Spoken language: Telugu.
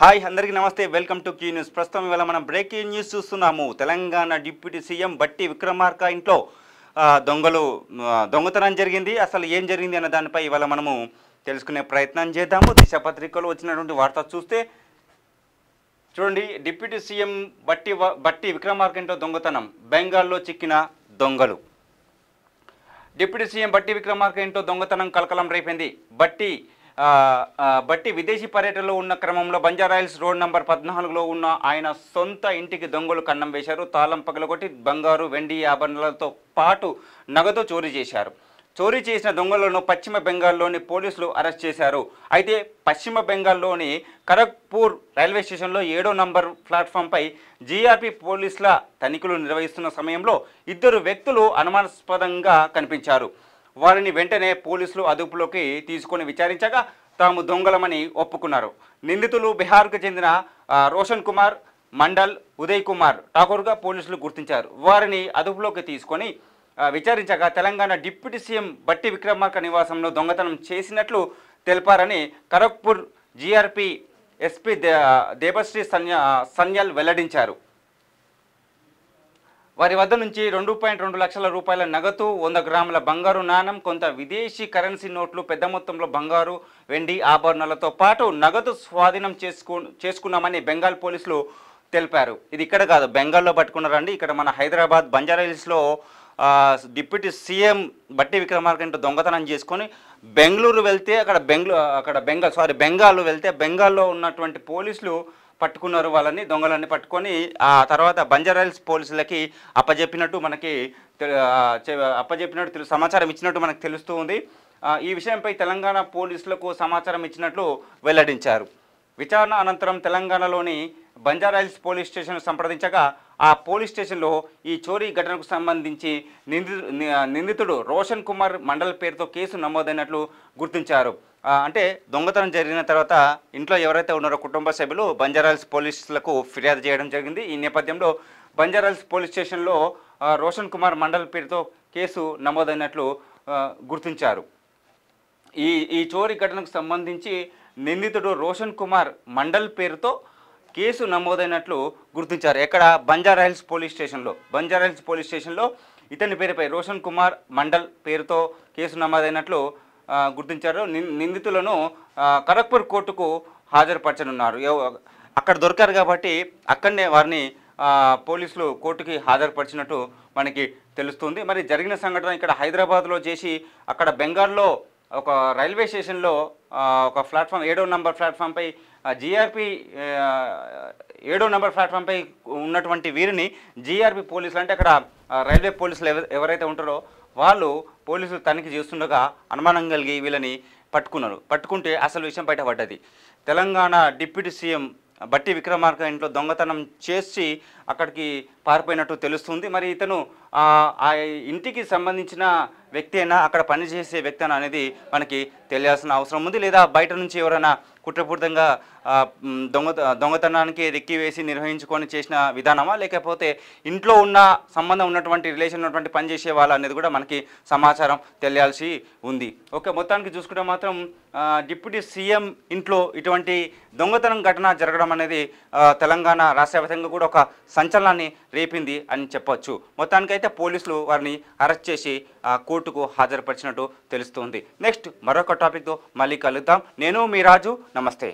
హాయ్ అందరికీ నమస్తే వెల్కమ్ టు క్యూ న్యూస్ ప్రస్తుతం ఇవాళ మనం బ్రేకింగ్ న్యూస్ చూస్తున్నాము తెలంగాణ డిప్యూటీ సీఎం బట్టి విక్రమార్క ఇంట్లో దొంగలు దొంగతనం జరిగింది అసలు ఏం జరిగింది అన్న దానిపై ఇవాళ మనము తెలుసుకునే ప్రయత్నం చేద్దాము దిశ పత్రికలో వచ్చినటువంటి వార్త చూస్తే చూడండి డిప్యూటీ సీఎం బట్టి బట్టి విక్రమార్క ఇంట్లో దొంగతనం బెంగాల్లో చిక్కిన దొంగలు డిప్యూటీ సీఎం బట్టి విక్రమార్క ఇంట్లో దొంగతనం కలకలం రేపింది బట్టి బట్టి విదేశీ పర్యటనలో ఉన్న క్రమంలో బంజారాయిల్స్ రోడ్ నంబర్ పద్నాలుగులో ఉన్న ఆయన సొంత ఇంటికి దొంగలు కన్నం వేశారు తాళం పగలగొట్టి బంగారు వెండి ఆభరణలతో పాటు నగదు చోరీ చేశారు చోరీ చేసిన దొంగలను పశ్చిమ బెంగాల్లోని పోలీసులు అరెస్ట్ చేశారు అయితే పశ్చిమ బెంగాల్లోని ఖరగ్పూర్ రైల్వే స్టేషన్లో ఏడో నంబర్ ప్లాట్ఫామ్పై జీఆర్పీ పోలీసుల తనిఖీలు నిర్వహిస్తున్న సమయంలో ఇద్దరు వ్యక్తులు అనుమానాస్పదంగా కనిపించారు వారిని వెంటనే పోలీసులు అదుపులోకి తీసుకొని విచారించగా తాము దొంగలమని ఒప్పుకున్నారు నిందితులు బీహార్కు చెందిన రోషన్ కుమార్ మండల్ ఉదయ్ కుమార్ ఠాకూర్గా పోలీసులు గుర్తించారు వారిని అదుపులోకి తీసుకొని విచారించగా తెలంగాణ డిప్యూటీ సీఎం బట్టి విక్రమార్క నివాసంలో దొంగతనం చేసినట్లు తెలిపారని ఖరగ్పూర్ జీఆర్పీ ఎస్పీ దేవశ్రీ సన్య సన్యాల్ వెల్లడించారు వారి వద్ద నుంచి రెండు పాయింట్ రెండు లక్షల రూపాయల నగదు వంద గ్రాముల బంగారు నాణం కొంత విదేశీ కరెన్సీ నోట్లు పెద్ద మొత్తంలో బంగారు వెండి ఆభరణాలతో పాటు నగదు స్వాధీనం చేసుకు చేసుకున్నామని బెంగాల్ పోలీసులు తెలిపారు ఇది ఇక్కడ కాదు బెంగాల్లో పట్టుకున్నారండి ఇక్కడ మన హైదరాబాద్ బంజారాహిల్స్లో డిప్యూటీ సీఎం బట్టి విక్రమార్కంటే దొంగతనం చేసుకొని బెంగళూరు వెళ్తే అక్కడ బెంగళూరు అక్కడ బెంగాల్ సారీ బెంగాల్ వెళ్తే బెంగాల్లో ఉన్నటువంటి పోలీసులు పట్టుకున్నారు వాళ్ళని దొంగలన్నీ పట్టుకొని ఆ తర్వాత బంజారాయిల్స్ పోలీసులకి అప్పజెప్పినట్టు మనకి అప్పజెప్పినట్టు తెలు సమాచారం ఇచ్చినట్టు మనకు తెలుస్తూ ఉంది ఈ విషయంపై తెలంగాణ పోలీసులకు సమాచారం ఇచ్చినట్లు వెల్లడించారు విచారణ అనంతరం తెలంగాణలోని బంజారాహిల్స్ పోలీస్ స్టేషన్ సంప్రదించగా ఆ పోలీస్ స్టేషన్లో ఈ చోరీ ఘటనకు సంబంధించి నింది నిందితుడు రోషన్ కుమార్ మండల్ పేరుతో కేసు నమోదైనట్లు గుర్తించారు అంటే దొంగతనం జరిగిన తర్వాత ఇంట్లో ఎవరైతే ఉన్నారో కుటుంబ సభ్యులు బంజారాహిల్స్ పోలీసులకు ఫిర్యాదు చేయడం జరిగింది ఈ నేపథ్యంలో బంజారాహిల్స్ పోలీస్ స్టేషన్లో రోషన్ కుమార్ మండల్ పేరుతో కేసు నమోదైనట్లు గుర్తించారు ఈ ఈ చోరీ ఘటనకు సంబంధించి నిందితుడు రోషన్ కుమార్ మండల్ పేరుతో కేసు నమోదైనట్లు గుర్తించారు ఎక్కడ బంజారాహిల్స్ పోలీస్ స్టేషన్లో బంజారాహిల్స్ పోలీస్ స్టేషన్లో ఇతని పేరుపై రోషన్ కుమార్ మండల్ పేరుతో కేసు నమోదైనట్లు గుర్తించారు నిందితులను ఖరగ్పూర్ కోర్టుకు హాజరుపరచనున్నారు అక్కడ దొరికారు కాబట్టి అక్కడనే వారిని పోలీసులు కోర్టుకి హాజరుపరిచినట్టు మనకి తెలుస్తుంది మరి జరిగిన సంఘటన ఇక్కడ హైదరాబాద్లో చేసి అక్కడ బెంగాల్లో ఒక రైల్వే స్టేషన్లో ఒక ప్లాట్ఫామ్ ఏడో నంబర్ ప్లాట్ఫామ్పై జిఆర్పి ఏడో నెంబర్ ప్లాట్ఫామ్పై ఉన్నటువంటి వీరిని జీఆర్పి పోలీసులు అంటే అక్కడ రైల్వే పోలీసులు ఎవరైతే ఉంటారో వాళ్ళు పోలీసులు తనిఖీ చేస్తుండగా అనుమానం కలిగి వీళ్ళని పట్టుకున్నారు పట్టుకుంటే అసలు విషయం బయట పడ్డది తెలంగాణ డిప్యూటీ సీఎం బట్టి విక్రమార్క ఇంట్లో దొంగతనం చేసి అక్కడికి పారిపోయినట్టు తెలుస్తుంది మరి ఇతను ఆ ఇంటికి సంబంధించిన వ్యక్తి అయినా అక్కడ పనిచేసే వ్యక్తి అయినా అనేది మనకి తెలియాల్సిన అవసరం ఉంది లేదా బయట నుంచి ఎవరైనా కుట్రపూరితంగా దొంగ దొంగతనానికి రెక్కి వేసి నిర్వహించుకొని చేసిన విధానమా లేకపోతే ఇంట్లో ఉన్న సంబంధం ఉన్నటువంటి రిలేషన్ ఉన్నటువంటి పనిచేసే వాళ్ళ అనేది కూడా మనకి సమాచారం తెలియాల్సి ఉంది ఓకే మొత్తానికి చూసుకుంటే మాత్రం డిప్యూటీ సీఎం ఇంట్లో ఇటువంటి దొంగతనం ఘటన జరగడం అనేది తెలంగాణ రాష్ట్ర కూడా ఒక సంచలనాన్ని రేపింది అని చెప్పొచ్చు మొత్తానికి అయితే పోలీసులు వారిని అరెస్ట్ చేసి కోర్టుకు హాజరుపరిచినట్టు తెలుస్తుంది నెక్స్ట్ మరొక టాపిక్తో మళ్ళీ కలుద్దాం నేను మీ రాజు నమస్తే